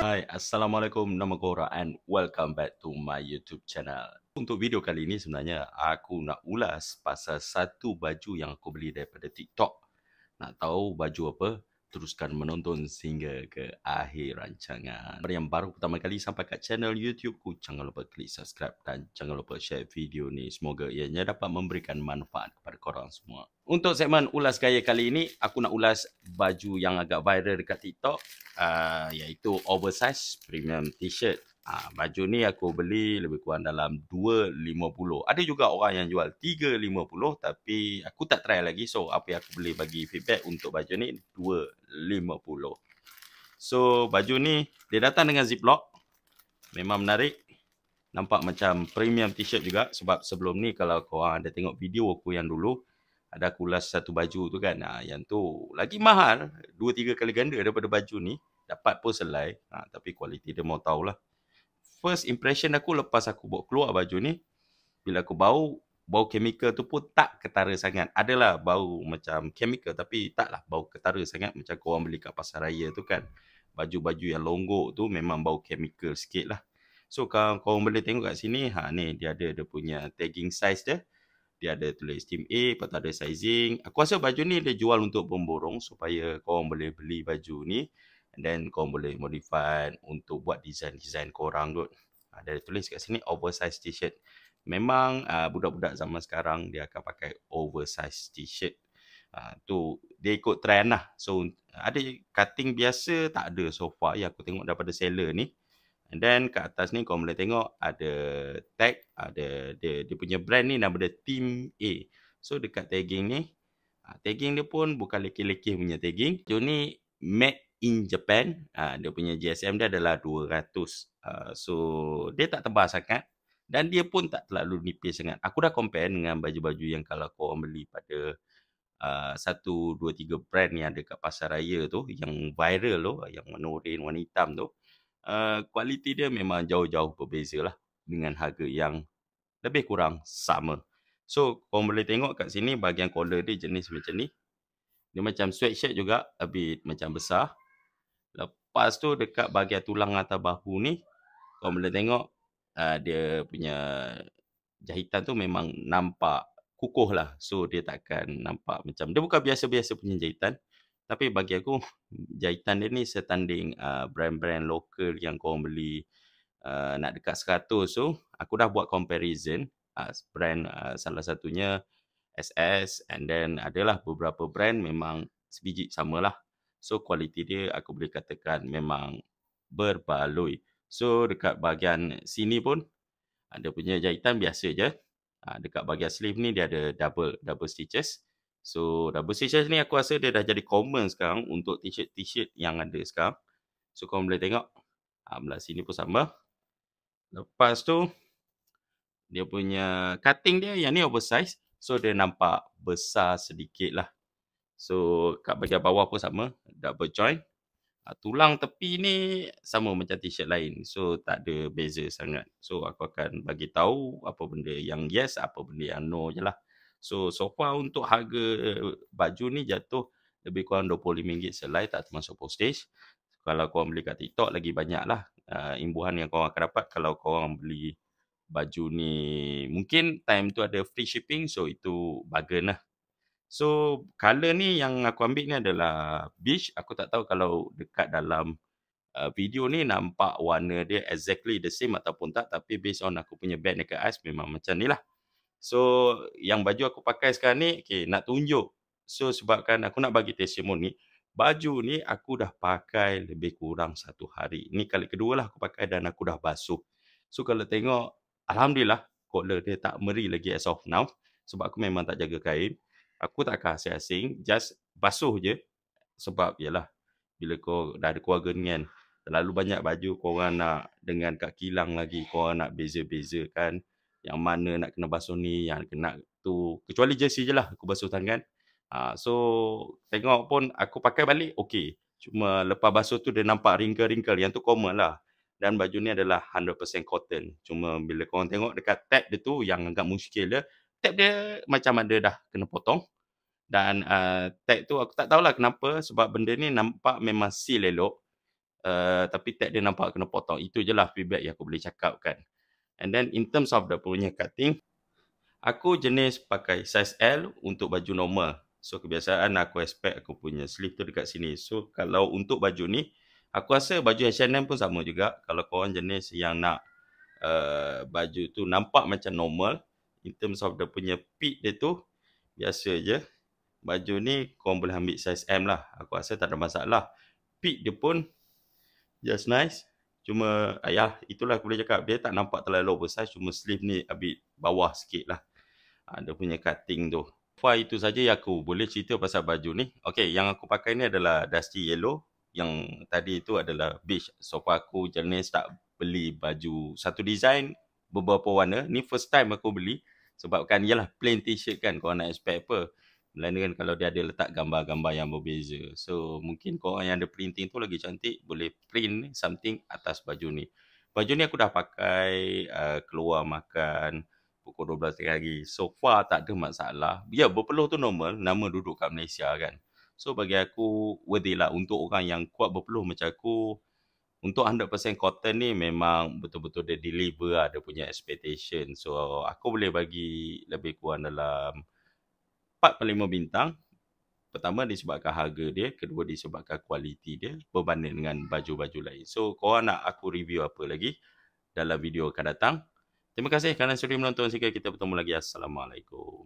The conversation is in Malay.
Hai, Assalamualaikum, nama aku and welcome back to my YouTube channel. Untuk video kali ini sebenarnya aku nak ulas pasal satu baju yang aku beli daripada TikTok. Nak tahu baju apa? teruskan menonton sehingga ke akhir rancangan. Bagi yang baru pertama kali sampai kat channel YouTube ku, jangan lupa klik subscribe dan jangan lupa share video ni. Semoga ianya dapat memberikan manfaat kepada korang semua. Untuk segmen ulas gaya kali ini, aku nak ulas baju yang agak viral dekat TikTok uh, iaitu oversize premium t-shirt Ha, baju ni aku beli lebih kurang dalam 2.50. Ada juga orang yang jual 3.50 tapi aku tak try lagi. So apa yang aku boleh bagi feedback untuk baju ni 2.50. So baju ni dia datang dengan ziplock. Memang menarik. Nampak macam premium t-shirt juga sebab sebelum ni kalau korang ada tengok video aku yang dulu ada kulas satu baju tu kan. Ha, yang tu lagi mahal. Dua tiga kali ganda daripada baju ni. Dapat pun selai. Ha, tapi kualiti dia mau tahulah. lah first impression aku lepas aku bawa keluar baju ni bila aku bau bau kimia tu pun tak ketara sangat. Adalah bau macam kimia tapi taklah bau ketara sangat macam kau orang beli kat pasar raya tu kan. Baju-baju yang longgok tu memang bau chemical sikit lah. So kalau kau orang boleh tengok kat sini ha ni dia ada dia punya tagging size dia. Dia ada tulis team A, lepas ada sizing. Aku rasa baju ni dia jual untuk pemborong supaya kau boleh beli baju ni. And then kau boleh modify untuk buat design-design korang kot. Ha, ah, dia tulis kat sini oversized t-shirt. Memang uh, budak-budak zaman sekarang dia akan pakai oversized t-shirt. Ha, tu dia ikut trend lah. So ada cutting biasa tak ada so far yang aku tengok daripada seller ni. And then kat atas ni kau boleh tengok ada tag. Ada dia, dia punya brand ni nama dia Team A. So dekat tagging ni. Tagging dia pun bukan lekeh-lekeh punya tagging. Dia ni made in Japan uh, dia punya GSM dia adalah 200 uh, ah, so dia tak tebal sangat dan dia pun tak terlalu nipis sangat aku dah compare dengan baju-baju yang kalau kau orang beli pada ah, satu dua tiga brand yang ada kat pasar raya tu yang viral tu yang warna oranye warna hitam tu uh, kualiti dia memang jauh-jauh berbeza lah dengan harga yang lebih kurang sama so kau boleh tengok kat sini bahagian collar dia jenis macam ni dia macam sweatshirt juga a bit macam besar Lepas tu dekat bahagian tulang atau bahu ni kau boleh tengok uh, dia punya jahitan tu memang nampak kukuh lah. So dia takkan nampak macam dia bukan biasa-biasa punya jahitan. Tapi bagi aku jahitan dia ni setanding uh, brand-brand lokal yang kau beli uh, nak dekat 100 so aku dah buat comparison uh, brand uh, salah satunya SS and then adalah beberapa brand memang sebiji samalah So kualiti dia aku boleh katakan memang berbaloi. So dekat bahagian sini pun ada punya jahitan biasa je. Ha, dekat bahagian sleeve ni dia ada double double stitches. So double stitches ni aku rasa dia dah jadi common sekarang untuk t-shirt-t-shirt yang ada sekarang. So kau boleh tengok. Ha, belah sini pun sama. Lepas tu dia punya cutting dia yang ni oversize. So dia nampak besar sedikit lah. So kat bahagian bawah pun sama double join. Uh, ah, tulang tepi ni sama macam t-shirt lain. So tak ada beza sangat. So aku akan bagi tahu apa benda yang yes, apa benda yang no je lah. So so far untuk harga eh, baju ni jatuh lebih kurang RM25 selai tak termasuk postage. Kalau korang beli kat TikTok lagi banyak lah uh, imbuhan yang korang akan dapat kalau korang beli baju ni mungkin time tu ada free shipping so itu bargain lah. So color ni yang aku ambil ni adalah beige. Aku tak tahu kalau dekat dalam uh, video ni nampak warna dia exactly the same ataupun tak. Tapi based on aku punya band dekat eyes memang macam ni lah. So yang baju aku pakai sekarang ni okay, nak tunjuk. So sebabkan aku nak bagi testimoni. Baju ni aku dah pakai lebih kurang satu hari. Ni kali kedua lah aku pakai dan aku dah basuh. So kalau tengok, Alhamdulillah, collar dia tak meri lagi as of now. Sebab aku memang tak jaga kain aku tak akan asing-asing just basuh je sebab yalah bila kau dah ada keluarga ni kan terlalu banyak baju kau orang nak dengan kat kilang lagi kau orang nak beza-beza kan yang mana nak kena basuh ni yang kena tu kecuali jersey je lah aku basuh tangan uh, kan. ha, so tengok pun aku pakai balik okey cuma lepas basuh tu dia nampak ringkel-ringkel yang tu common lah dan baju ni adalah 100% cotton cuma bila kau tengok dekat tag dia tu yang agak muskil dia tap dia macam ada dah kena potong dan uh, tag tu aku tak tahulah kenapa sebab benda ni nampak memang seal elok uh, tapi tag dia nampak kena potong itu je lah feedback yang aku boleh cakap kan and then in terms of the punya cutting aku jenis pakai size L untuk baju normal so kebiasaan aku expect aku punya sleeve tu dekat sini so kalau untuk baju ni aku rasa baju H&M pun sama juga kalau korang jenis yang nak uh, baju tu nampak macam normal in terms of dia punya pit dia tu biasa je baju ni kau boleh ambil size M lah aku rasa tak ada masalah pit dia pun just nice cuma ayah ya, itulah aku boleh cakap dia tak nampak terlalu oversize cuma sleeve ni a bit bawah sikit lah ada ah, ha, punya cutting tu Fah itu saja yang aku boleh cerita pasal baju ni Okay yang aku pakai ni adalah Dusty Yellow Yang tadi itu adalah beige So far aku jenis tak beli baju satu design Beberapa warna Ni first time aku beli Sebabkan ialah plain t-shirt kan korang nak expect apa. Melainkan kalau dia ada letak gambar-gambar yang berbeza. So mungkin korang yang ada printing tu lagi cantik boleh print something atas baju ni. Baju ni aku dah pakai uh, keluar makan pukul 12 hari. So far tak ada masalah. Ya yeah, berpeluh tu normal. Nama duduk kat Malaysia kan. So bagi aku worthy lah untuk orang yang kuat berpeluh macam aku untuk 100% cotton ni memang betul-betul dia deliver lah dia punya expectation. So aku boleh bagi lebih kurang dalam 4.5 bintang. Pertama disebabkan harga dia, kedua disebabkan kualiti dia berbanding dengan baju-baju lain. So korang nak aku review apa lagi dalam video akan datang. Terima kasih kerana sudah menonton sehingga kita bertemu lagi. Assalamualaikum.